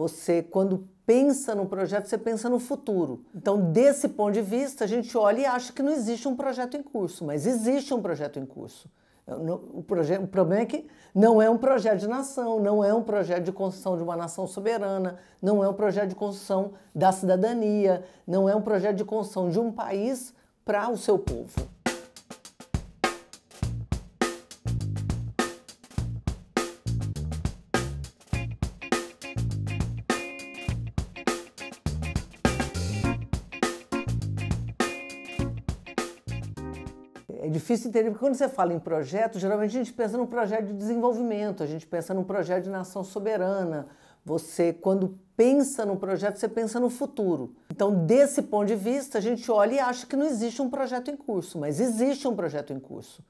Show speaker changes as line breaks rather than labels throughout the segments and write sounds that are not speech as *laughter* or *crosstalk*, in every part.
Você, quando pensa num projeto, você pensa no futuro. Então, desse ponto de vista, a gente olha e acha que não existe um projeto em curso, mas existe um projeto em curso. O, o problema é que não é um projeto de nação, não é um projeto de construção de uma nação soberana, não é um projeto de construção da cidadania, não é um projeto de construção de um país para o seu povo. difícil entender, porque quando você fala em projeto, geralmente a gente pensa num projeto de desenvolvimento, a gente pensa num projeto de nação soberana. Você, quando pensa num projeto, você pensa no futuro. Então, desse ponto de vista, a gente olha e acha que não existe um projeto em curso, mas existe um projeto em curso.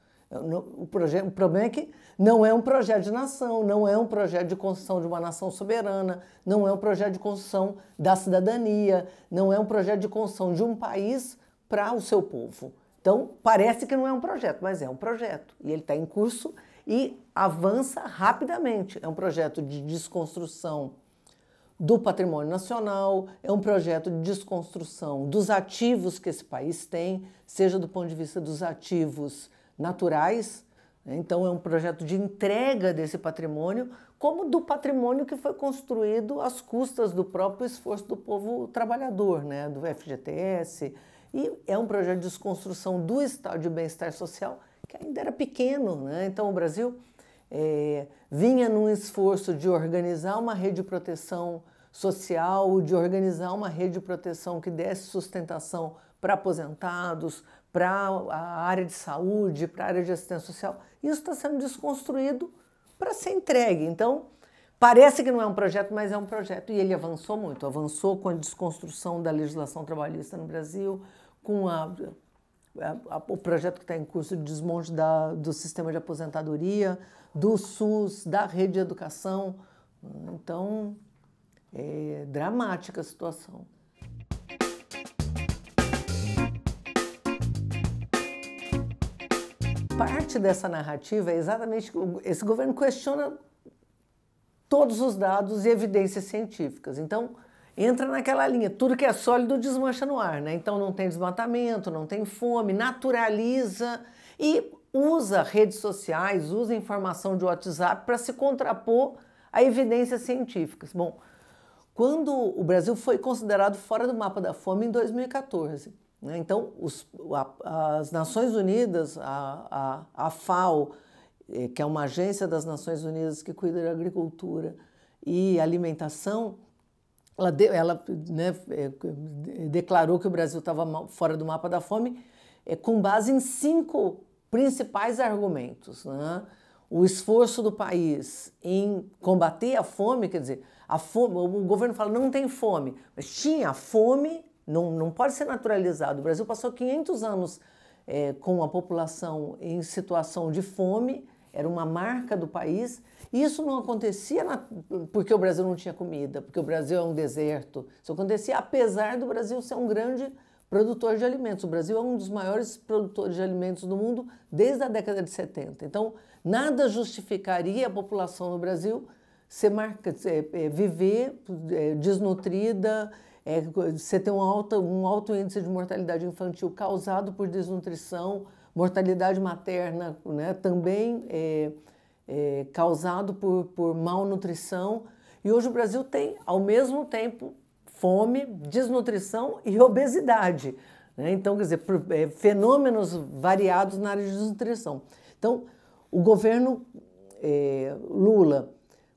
O, projeto, o problema é que não é um projeto de nação, não é um projeto de construção de uma nação soberana, não é um projeto de construção da cidadania, não é um projeto de construção de um país para o seu povo. Então, parece que não é um projeto, mas é um projeto. E ele está em curso e avança rapidamente. É um projeto de desconstrução do patrimônio nacional, é um projeto de desconstrução dos ativos que esse país tem, seja do ponto de vista dos ativos naturais, né? então é um projeto de entrega desse patrimônio, como do patrimônio que foi construído às custas do próprio esforço do povo trabalhador, né? do FGTS, e é um projeto de desconstrução do Estado de bem-estar social que ainda era pequeno. Né? Então, o Brasil é, vinha num esforço de organizar uma rede de proteção social, de organizar uma rede de proteção que desse sustentação para aposentados, para a área de saúde, para a área de assistência social. Isso está sendo desconstruído para ser entregue. Então, parece que não é um projeto, mas é um projeto. E ele avançou muito. Avançou com a desconstrução da legislação trabalhista no Brasil, com a, a, é, a, o projeto que está em curso de desmonte da, do sistema de aposentadoria, do SUS, da rede de educação. Então, é dramática a situação. Parte dessa narrativa é exatamente esse governo questiona todos os dados e evidências científicas. Então, entra naquela linha, tudo que é sólido desmancha no ar, né? Então não tem desmatamento, não tem fome, naturaliza e usa redes sociais, usa informação de WhatsApp para se contrapor a evidências científicas. Bom, quando o Brasil foi considerado fora do mapa da fome em 2014, né? então os, a, as Nações Unidas, a, a, a FAO, eh, que é uma agência das Nações Unidas que cuida da agricultura e alimentação, ela, de, ela né, é, declarou que o Brasil estava fora do mapa da fome é, com base em cinco principais argumentos. Né? O esforço do país em combater a fome, quer dizer, a fome, o governo fala não tem fome, mas tinha fome, não, não pode ser naturalizado. O Brasil passou 500 anos é, com a população em situação de fome era uma marca do país. E isso não acontecia na, porque o Brasil não tinha comida, porque o Brasil é um deserto. Isso acontecia apesar do Brasil ser um grande produtor de alimentos. O Brasil é um dos maiores produtores de alimentos do mundo desde a década de 70. Então, nada justificaria a população no Brasil ser marca, eh, viver eh, desnutrida, é, eh, você ter um alto, um alto índice de mortalidade infantil causado por desnutrição, Mortalidade materna né, também é, é, causado por, por malnutrição. E hoje o Brasil tem, ao mesmo tempo, fome, desnutrição e obesidade. Né? Então, quer dizer, por, é, fenômenos variados na área de desnutrição. Então, o governo é, Lula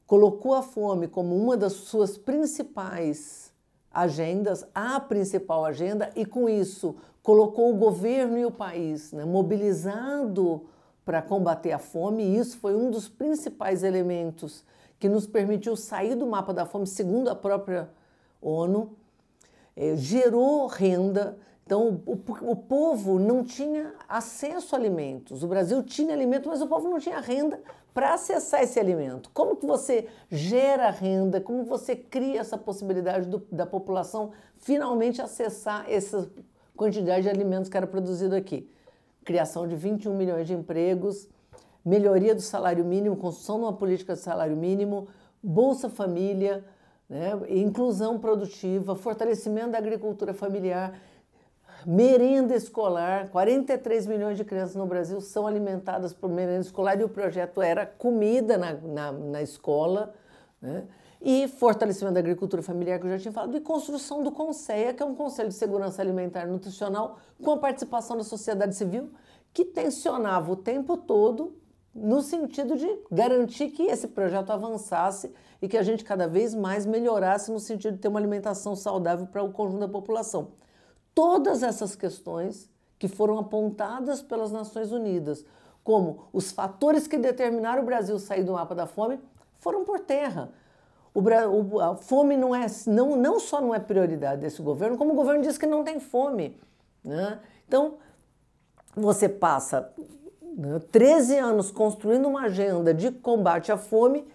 colocou a fome como uma das suas principais agendas, a principal agenda, e com isso colocou o governo e o país né, mobilizado para combater a fome, e isso foi um dos principais elementos que nos permitiu sair do mapa da fome, segundo a própria ONU, é, gerou renda. Então, o, o povo não tinha acesso a alimentos. O Brasil tinha alimento, mas o povo não tinha renda para acessar esse alimento? Como que você gera renda? Como você cria essa possibilidade do, da população finalmente acessar essa quantidade de alimentos que era produzido aqui. Criação de 21 milhões de empregos, melhoria do salário mínimo, construção de uma política de salário mínimo, Bolsa Família, né, inclusão produtiva, fortalecimento da agricultura familiar, merenda escolar. 43 milhões de crianças no Brasil são alimentadas por merenda escolar e o projeto era comida na, na, na escola. Né? e fortalecimento da agricultura familiar, que eu já tinha falado, e construção do CONSEA, que é um Conselho de Segurança Alimentar e Nutricional, com a participação da sociedade civil, que tensionava o tempo todo no sentido de garantir que esse projeto avançasse e que a gente cada vez mais melhorasse no sentido de ter uma alimentação saudável para o conjunto da população. Todas essas questões que foram apontadas pelas Nações Unidas como os fatores que determinaram o Brasil sair do mapa da fome foram por terra o, a fome não, é, não, não só não é prioridade desse governo, como o governo diz que não tem fome. Né? Então, você passa né, 13 anos construindo uma agenda de combate à fome,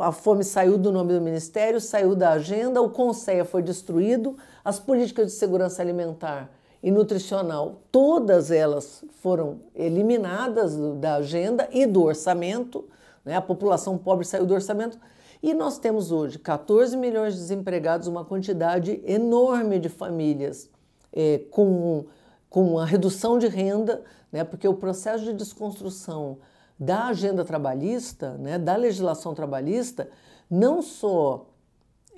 a fome saiu do nome do ministério, saiu da agenda, o Conselho foi destruído, as políticas de segurança alimentar e nutricional, todas elas foram eliminadas da agenda e do orçamento, né? a população pobre saiu do orçamento. E nós temos hoje 14 milhões de desempregados, uma quantidade enorme de famílias é, com, com a redução de renda, né, porque o processo de desconstrução da agenda trabalhista, né, da legislação trabalhista, não só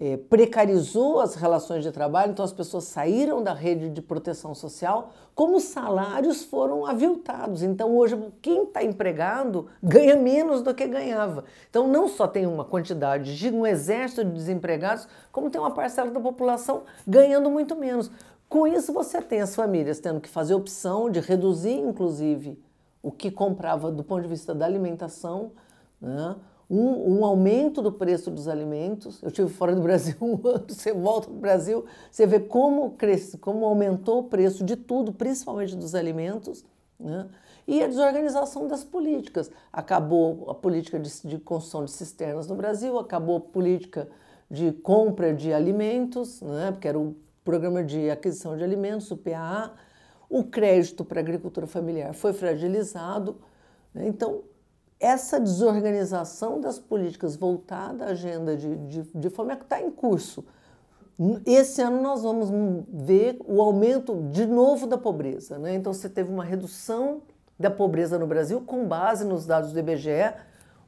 é, precarizou as relações de trabalho, então as pessoas saíram da rede de proteção social, como os salários foram aviltados. Então hoje quem está empregado ganha menos do que ganhava. Então não só tem uma quantidade de um exército de desempregados, como tem uma parcela da população ganhando muito menos. Com isso você tem as famílias tendo que fazer opção de reduzir, inclusive, o que comprava do ponto de vista da alimentação, né? um, um, aumento do preço dos alimentos. Eu tive fora do Brasil *laughs* um ano, você volta para o Brasil, você vê como cresce, como aumentou o preço de tudo, principalmente dos alimentos, né? e a desorganização das políticas. Acabou a política de, de construção de cisternas no Brasil, acabou a política de compra de alimentos, né? porque era o programa de aquisição de alimentos, o PAA, o crédito para a agricultura familiar foi fragilizado. Né? Então, essa desorganização das políticas voltada à agenda de, de, de fome é que está em curso. Esse ano nós vamos ver o aumento de novo da pobreza. Né? Então, você teve uma redução da pobreza no Brasil com base nos dados do IBGE.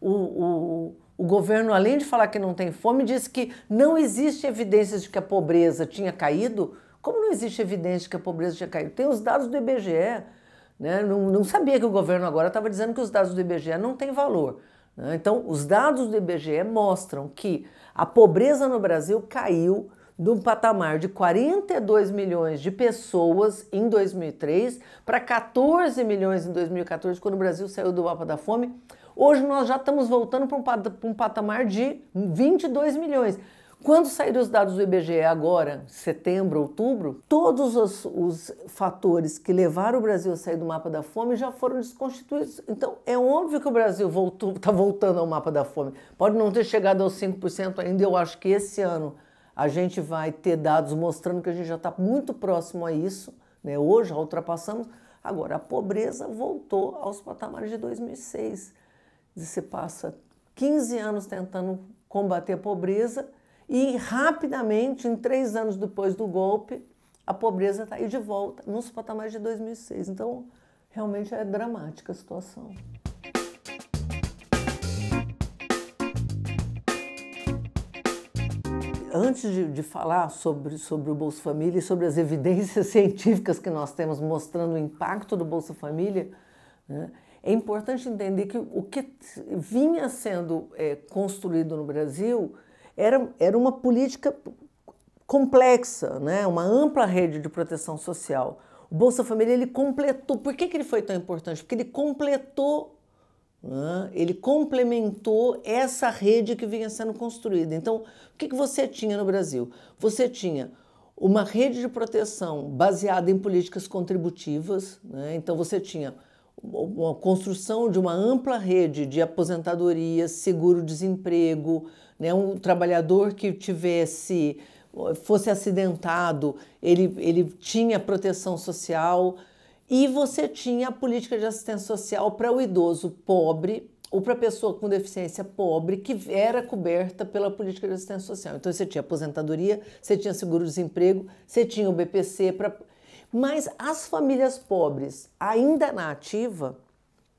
O, o, o governo, além de falar que não tem fome, disse que não existe evidências de que a pobreza tinha caído. Como não existe evidência de que a pobreza tinha caído? Tem os dados do IBGE. Né? Não, não sabia que o governo agora estava dizendo que os dados do IBGE não têm valor. Né? Então, os dados do IBGE mostram que a pobreza no Brasil caiu de um patamar de 42 milhões de pessoas em 2003 para 14 milhões em 2014, quando o Brasil saiu do mapa da fome. Hoje nós já estamos voltando para um, patamar de 22 milhões. Quando saíram os dados do IBGE agora, setembro, outubro, todos os, os, fatores que levaram o Brasil a sair do mapa da fome já foram desconstituídos. Então, é óbvio que o Brasil está voltando ao mapa da fome. Pode não ter chegado aos 5% ainda, eu acho que esse ano a gente vai ter dados mostrando que a gente já está muito próximo a isso. Né? Hoje já ultrapassamos. Agora, a pobreza voltou aos patamares de 2006. E se passa 15 anos tentando combater a pobreza e rapidamente, em três anos depois do golpe, a pobreza está aí de volta, nos patamares de 2006. Então, realmente é dramática a situação. Antes de, de, falar sobre, sobre o Bolsa Família e sobre as *laughs* evidências científicas que nós temos mostrando o impacto do Bolsa Família, né, é importante entender que o que vinha sendo é, construído no Brasil era, era uma política complexa, né? uma ampla rede de proteção social. O Bolsa Família ele completou. Por que, que ele foi tão importante? Porque ele completou, né? ele complementou essa rede que vinha sendo construída. Então, o que, que você tinha no Brasil? Você tinha uma rede de proteção baseada em políticas contributivas. Né? Então, você tinha uma construção de uma ampla rede de aposentadoria, seguro-desemprego, né? um trabalhador que tivesse fosse acidentado, ele, ele tinha proteção social e você tinha a política de assistência social para o idoso pobre ou para a pessoa com deficiência pobre que era coberta pela política de assistência social. Então você tinha aposentadoria, você tinha seguro-desemprego, você tinha o BPC para mas as famílias pobres, ainda na ativa,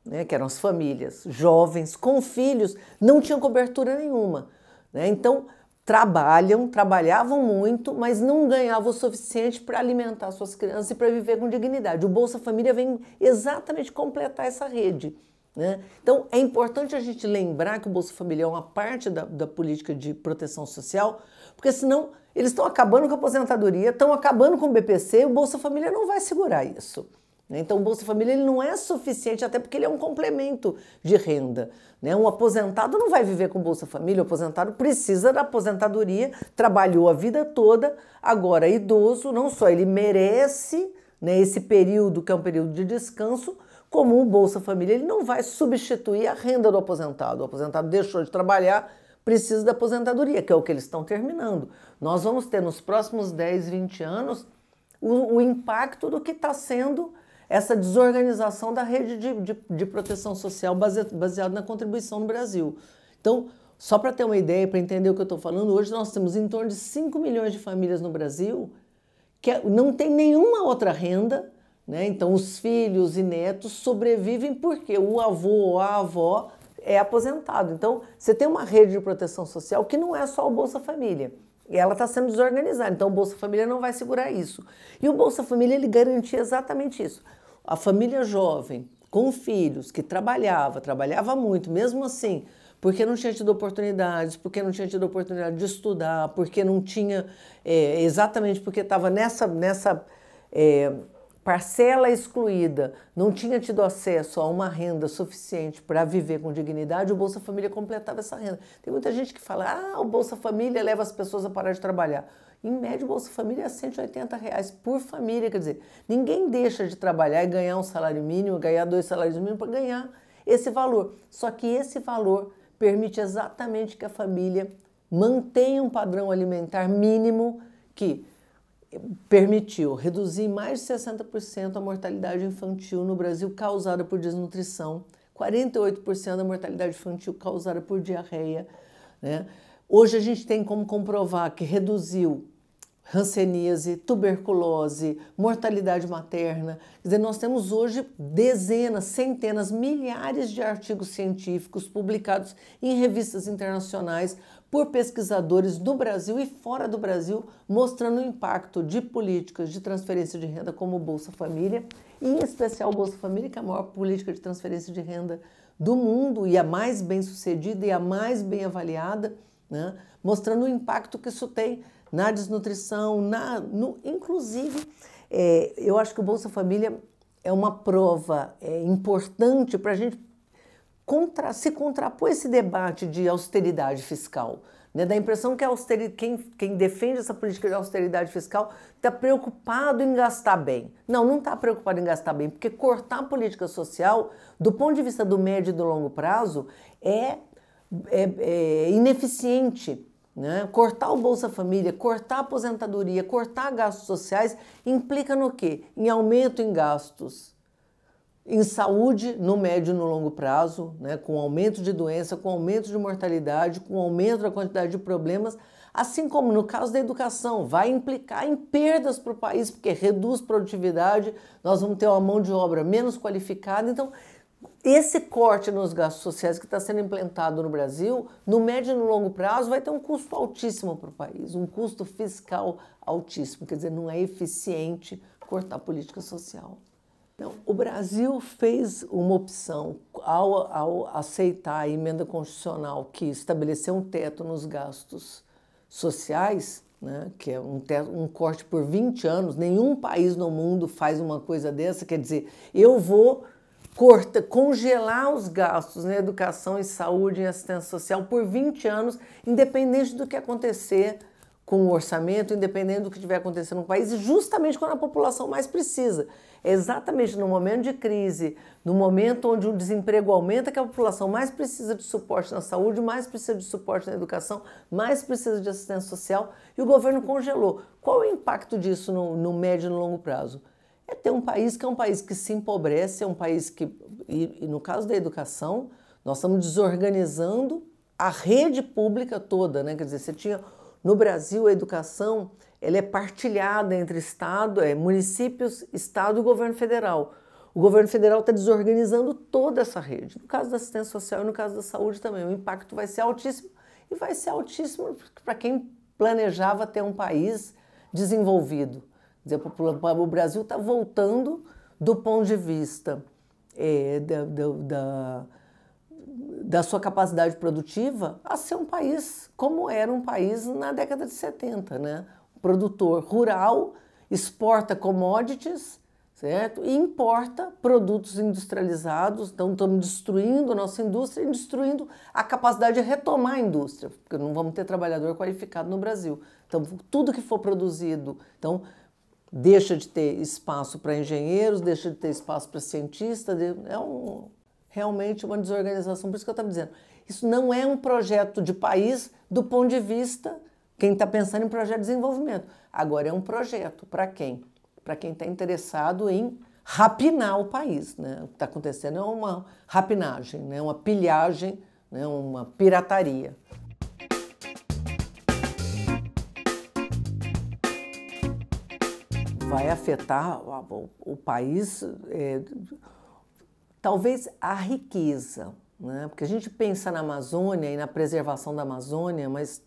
né, que eram as famílias jovens, com filhos, não tinham cobertura nenhuma. Né? Então, trabalham, trabalhavam muito, mas não ganhavam o suficiente para alimentar suas crianças e para viver com dignidade. O Bolsa Família vem exatamente completar essa rede. Né? Então, é importante a gente lembrar que o Bolsa Família é uma parte da, da política de proteção social, porque senão eles estão acabando com a aposentadoria, estão acabando com o BPC, o Bolsa Família não vai segurar isso. Né? Então, o Bolsa Família ele não é suficiente, até porque ele é um complemento de renda. Né? Um aposentado não vai viver com Bolsa Família, o aposentado precisa da aposentadoria, trabalhou a vida toda, agora é idoso, não só ele merece né, esse período, que é um período de descanso, como o Bolsa Família ele não vai substituir a renda do aposentado. O aposentado deixou de trabalhar, precisa da aposentadoria, que é o que eles estão terminando. Nós vamos ter nos próximos 10, 20 anos o, o impacto do que está sendo essa desorganização da rede de, de, de proteção social baseado, na contribuição no Brasil. Então, só para ter uma ideia, para entender o que eu estou falando, hoje nós temos em torno de 5 milhões de famílias no Brasil que é, não tem nenhuma outra renda, né? então os filhos e netos sobrevivem porque o avô ou a avó é aposentado. Então, você tem uma rede de proteção social que não é só o Bolsa Família. E ela está sendo desorganizada, então o Bolsa Família não vai segurar isso. E o Bolsa Família ele garantia exatamente isso. A família jovem, com filhos, que trabalhava, trabalhava muito, mesmo assim, porque não tinha tido oportunidades, porque não tinha tido oportunidade de estudar, porque não tinha, é, exatamente porque estava nessa, nessa é, parcela excluída não tinha tido acesso a uma renda suficiente para viver com dignidade, o Bolsa Família completava essa renda. Tem muita gente que fala, ah, o Bolsa Família leva as pessoas a parar de trabalhar. Em média, o Bolsa Família é 180 reais por família, quer dizer, ninguém deixa de trabalhar e ganhar um salário mínimo, ganhar dois salários mínimos para ganhar esse valor. Só que esse valor permite exatamente que a família mantenha um padrão alimentar mínimo que permitiu reduzir mais de 60% a mortalidade infantil no Brasil causada por desnutrição, 48% da mortalidade infantil causada por diarreia. Né? Hoje a gente tem como comprovar que reduziu hanseníase, tuberculose, mortalidade materna. Quer dizer, nós temos hoje dezenas, centenas, milhares de artigos científicos publicados em revistas internacionais por pesquisadores do Brasil e fora do Brasil, mostrando o impacto de políticas de transferência de renda como Bolsa Família, e em especial Bolsa Família, que é a maior política de transferência de renda do mundo e a mais bem sucedida e a mais bem avaliada, né? mostrando o impacto que isso tem na desnutrição, na, no, inclusive, é, eu acho que o Bolsa Família é uma prova é, importante para a gente contra, se contrapor esse debate de austeridade fiscal. Né? Da impressão que austeri, quem, quem defende essa política de austeridade fiscal está preocupado em gastar bem. Não, não está preocupado em gastar bem, porque cortar a política social, do ponto de vista do médio e do longo prazo, é, é, é ineficiente né? Cortar o Bolsa Família, cortar a aposentadoria, cortar gastos sociais implica no quê? Em aumento em gastos. Em saúde, no médio e no longo prazo, né? com aumento de doença, com aumento de mortalidade, com aumento da quantidade de problemas, assim como no caso da educação, vai implicar em perdas para o país, porque reduz produtividade, nós vamos ter uma mão de obra menos qualificada. Então, esse corte nos gastos sociais que está sendo implantado no Brasil, no médio e no longo prazo, vai ter um custo altíssimo para o país, um custo fiscal altíssimo. Quer dizer, não é eficiente cortar a política social. então o Brasil fez uma opção ao, ao aceitar a emenda constitucional que estabeleceu um teto nos gastos sociais, né, que é um, teto, um corte por 20 anos. Nenhum país no mundo faz uma coisa dessa. Quer dizer, eu vou corta, congelar os gastos na educação e saúde e assistência social por 20 anos, independente do que acontecer com o orçamento, independente do que estiver acontecendo no país, justamente quando a população mais precisa. É exatamente no momento de crise, no momento onde o desemprego aumenta, que a população mais precisa de suporte na saúde, mais precisa de suporte na educação, mais precisa de assistência social, e o governo congelou. Qual é o impacto disso no, no médio e no longo prazo? é ter um país que é um país que se empobrece, é um país que, e, e no caso da educação, nós estamos desorganizando a rede pública toda, né? Quer dizer, você tinha no Brasil a educação, ela é partilhada entre estado, é, municípios, estado e governo federal. O governo federal está desorganizando toda essa rede. No caso da assistência social e no caso da saúde também, o impacto vai ser altíssimo e vai ser altíssimo para quem planejava ter um país desenvolvido exemplo o Brasil está voltando do ponto de vista é, da, da, da, sua capacidade produtiva a ser um país como era um país na década de 70, né? produtor rural exporta commodities, certo? E importa produtos industrializados, então estamos destruindo a nossa indústria e destruindo a capacidade de retomar a indústria, porque não vamos ter trabalhador qualificado no Brasil. Então, tudo que for produzido, então Deixa de ter espaço para engenheiros, deixa de ter espaço para cientistas. É um, realmente uma desorganização. Por isso que eu estava dizendo, isso não é um projeto de país do ponto de vista quem está pensando em projeto de desenvolvimento. Agora é um projeto para quem? Para quem está interessado em rapinar o país. Né? O que está acontecendo é uma rapinagem, né? uma pilhagem, né? uma pirataria. vai afetar o, o país, é, talvez a riqueza. Né? Porque a gente pensa na Amazônia e na preservação da Amazônia, mas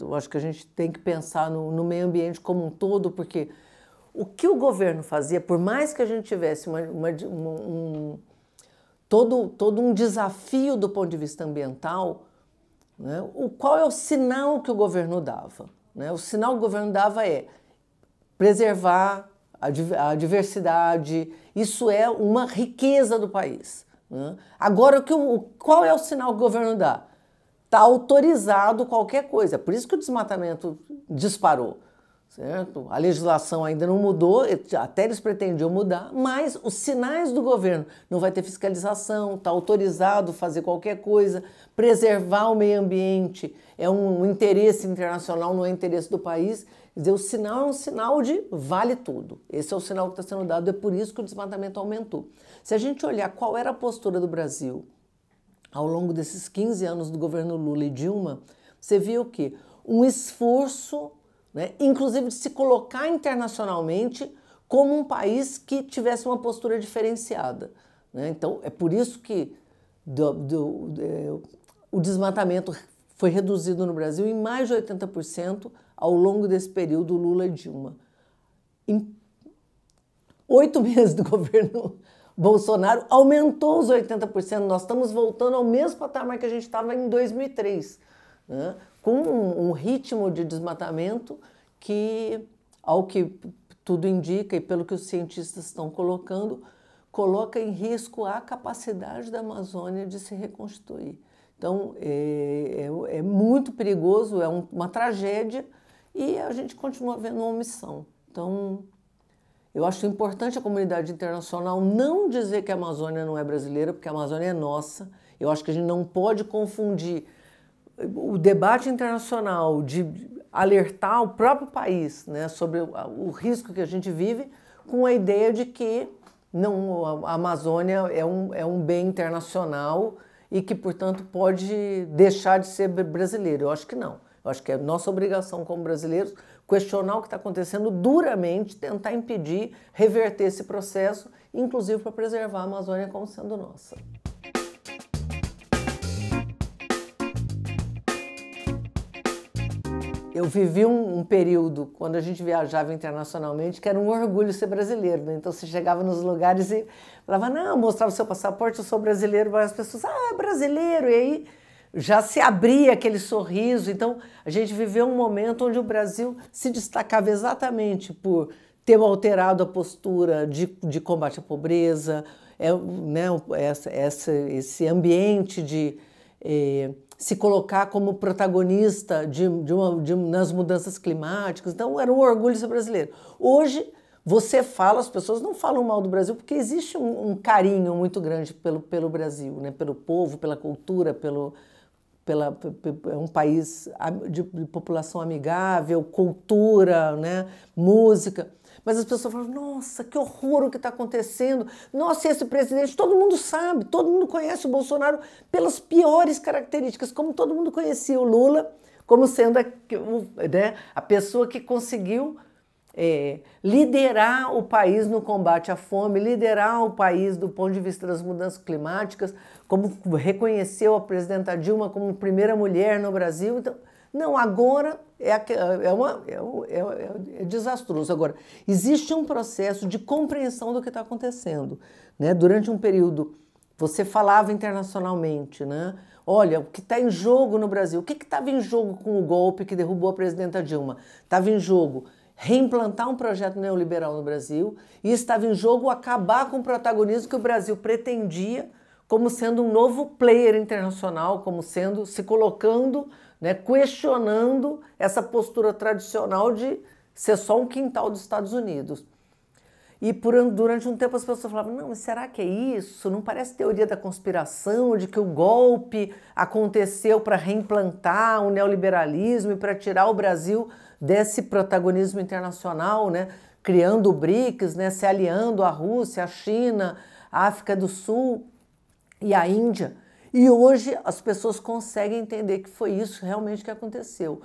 eu acho que a gente tem que pensar no, no meio ambiente como um todo, porque o que o governo fazia, por mais que a gente tivesse uma, uma, uma, um, todo, todo um desafio do ponto de vista ambiental, né? o, qual é o sinal que o governo dava? Né? O sinal que o governo dava é preservar a, diversidade. Isso é uma riqueza do país. Né? Agora, qual é o sinal que o governo dá? Está autorizado qualquer coisa. Por isso que o desmatamento disparou. Certo? A legislação ainda não mudou, até eles pretendiam mudar, mas os sinais do governo não vai ter fiscalização, está autorizado fazer qualquer coisa, preservar o meio ambiente é um interesse internacional, não é interesse do país o sinal é um sinal de vale tudo. Esse é o sinal que está sendo dado, é por isso que o desmatamento aumentou. Se a gente olhar qual era a postura do Brasil ao longo desses 15 anos do governo Lula e Dilma, você viu o quê? Um esforço, né, inclusive de se colocar internacionalmente como um país que tivesse uma postura diferenciada. Né? Então, é por isso que do, do, é, o desmatamento foi reduzido no Brasil em mais de 80%, ao longo desse período Lula e Dilma. Em oito *laughs* meses do governo Bolsonaro, aumentou os 80%. Nós estamos voltando ao mesmo patamar que a gente estava em 2003, né? com um, um ritmo de desmatamento que, ao que tudo indica e pelo que os cientistas estão colocando, coloca em risco a capacidade da Amazônia de se reconstruir. Então, é, é, é muito perigoso, é um, uma tragédia e a gente continua vendo omissão. Então, eu acho importante a comunidade internacional não dizer que a Amazônia não é brasileira, porque a Amazônia é nossa. Eu acho que a gente não pode confundir o debate internacional de alertar o próprio país né, sobre o risco que a gente vive com a ideia de que não, a Amazônia é um, é um bem internacional e que, portanto, pode deixar de ser brasileiro. Eu acho que não. Acho que é nossa obrigação como brasileiros questionar o que está acontecendo duramente, tentar impedir, reverter esse processo, inclusive para preservar a Amazônia como sendo nossa. eu vivi um, um, período quando a gente viajava internacionalmente que era um orgulho ser brasileiro. Né? Então você chegava nos lugares e falava, não, mostrava o seu passaporte, eu sou brasileiro, várias pessoas, ah, é brasileiro, e aí já se abria aquele sorriso. Então, a gente viveu um momento onde o Brasil se destacava exatamente por ter alterado a postura de, de combate à pobreza, é, né, essa, essa, esse ambiente de eh, se colocar como protagonista de, de uma, de, nas mudanças climáticas. Então, era um orgulho ser brasileiro. Hoje, você fala, as pessoas não falam mal do Brasil, porque existe um, um carinho muito grande pelo, pelo Brasil, né, pelo povo, pela cultura, pelo, pela, é um país de, de população amigável, cultura, né, música. Mas as pessoas falam: nossa, que horror o que está acontecendo. Nossa, esse presidente, todo mundo sabe, todo mundo conhece o Bolsonaro pelas piores características, como todo mundo conhecia o Lula, como sendo a, né, a pessoa que conseguiu é, liderar o país no combate à fome, liderar o país do ponto de vista das mudanças climáticas, como reconheceu a presidenta Dilma como primeira mulher no Brasil. Então, não, agora é, é, uma, é é, é, é, desastroso. Agora, existe um processo de compreensão do que está acontecendo. Né? Durante um período, você falava internacionalmente, né? Olha, o que está em jogo no Brasil? O que estava em jogo com o golpe que derrubou a presidenta Dilma? Estava em jogo reimplantar um projeto neoliberal no Brasil e estava em jogo acabar com o protagonismo que o Brasil pretendia como sendo um novo player internacional, como sendo se colocando, né, questionando essa postura tradicional de ser só um quintal dos Estados Unidos. E por, durante um tempo as pessoas falavam: não, mas será que é isso? Não parece teoria da conspiração de que o golpe aconteceu para reimplantar o neoliberalismo e para tirar o Brasil desse protagonismo internacional, né? criando o BRICS, né? se aliando à Rússia, à China, à África do Sul e à Índia. E hoje as pessoas conseguem entender que foi isso realmente que aconteceu.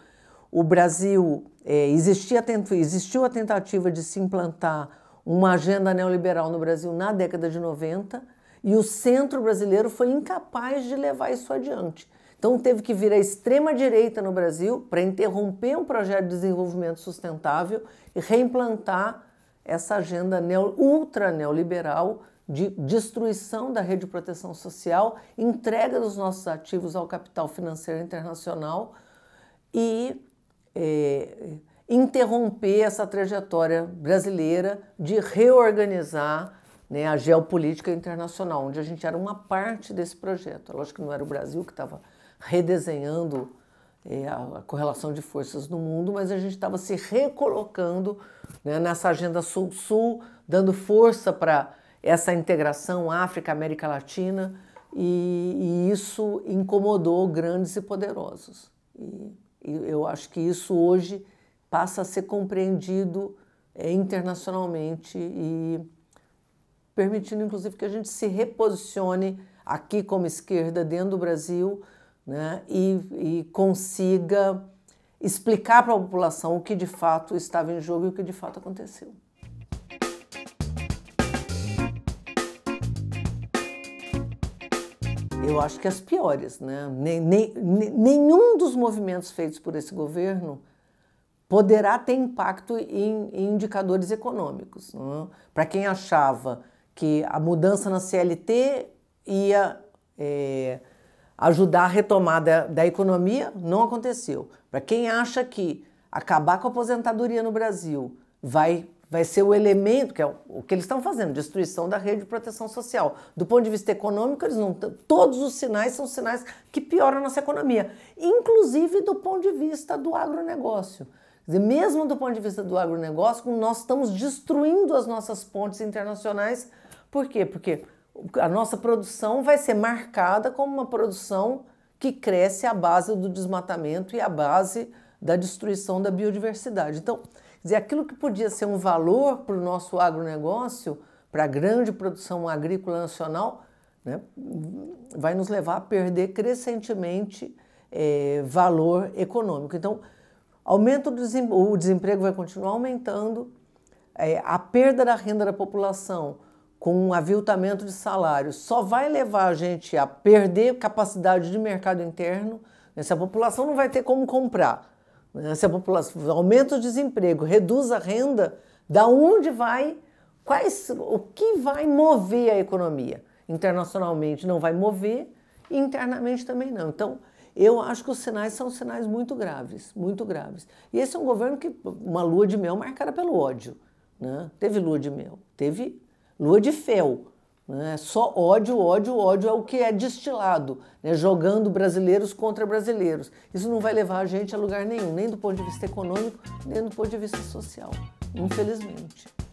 O Brasil é, existia, existiu a tentativa de se implantar uma agenda neoliberal no Brasil na década de 90 e o centro brasileiro foi incapaz de levar isso adiante. Então teve que vir a extrema-direita no Brasil para interromper um projeto de desenvolvimento sustentável e reimplantar essa agenda neo, ultra neoliberal de destruição da rede de proteção social, entrega dos nossos ativos ao capital financeiro internacional e é, interromper essa trajetória brasileira de reorganizar né, a geopolítica internacional, onde a gente era uma parte desse projeto. Lógico que não era o Brasil que estava redesenhando é, a correlação de forças no mundo, mas a gente estava se recolocando né, nessa agenda sul-sul, dando força para essa integração África-América Latina, e, e, isso incomodou grandes e poderosos. E, e, eu acho que isso hoje passa a ser compreendido é, internacionalmente e permitindo, inclusive, que a gente se reposicione aqui como esquerda dentro do Brasil né, e, e consiga explicar para a população o que de fato estava em jogo e o que de fato aconteceu. Eu acho que as piores, né? Nem, nem, nenhum dos movimentos feitos por esse governo poderá ter impacto em, em indicadores econômicos. É? Para quem achava que a mudança na CLT ia é, ajudar a retomada da economia, não aconteceu. Para quem acha que acabar com a aposentadoria no Brasil vai, vai ser o elemento, que é o que eles estão fazendo, destruição da rede de proteção social. Do ponto de vista econômico, eles não todos os sinais são sinais que pioram a nossa economia, inclusive do ponto de vista do agronegócio. mesmo do ponto de vista do agronegócio, nós estamos destruindo as nossas pontes internacionais. Por quê? Porque a nossa produção vai ser marcada como uma produção que cresce à base do desmatamento e à base da destruição da biodiversidade. Então, quer dizer, aquilo que podia ser um valor para o nosso agronegócio, para a grande produção agrícola nacional, né, vai nos levar a perder crescentemente é, valor econômico. Então, aumento do o desemprego vai continuar aumentando, é, a perda da renda da população com um aviltamento de salário só vai levar a gente a perder capacidade de mercado interno, né? se a população não vai ter como comprar, né? se a população aumenta o desemprego, reduz a renda, da onde vai, quais, o que vai mover a economia? Internacionalmente não vai mover, internamente também não. Então, eu acho que os sinais são sinais muito graves, muito graves. E esse é um governo que uma lua de mel marcada pelo ódio, né? Teve lua de mel, teve lua de fel. Né? Só ódio, ódio, ódio é o que é destilado, né? jogando brasileiros contra brasileiros. Isso não vai levar a gente a lugar nenhum, nem do ponto de vista econômico, nem do ponto de vista social, infelizmente.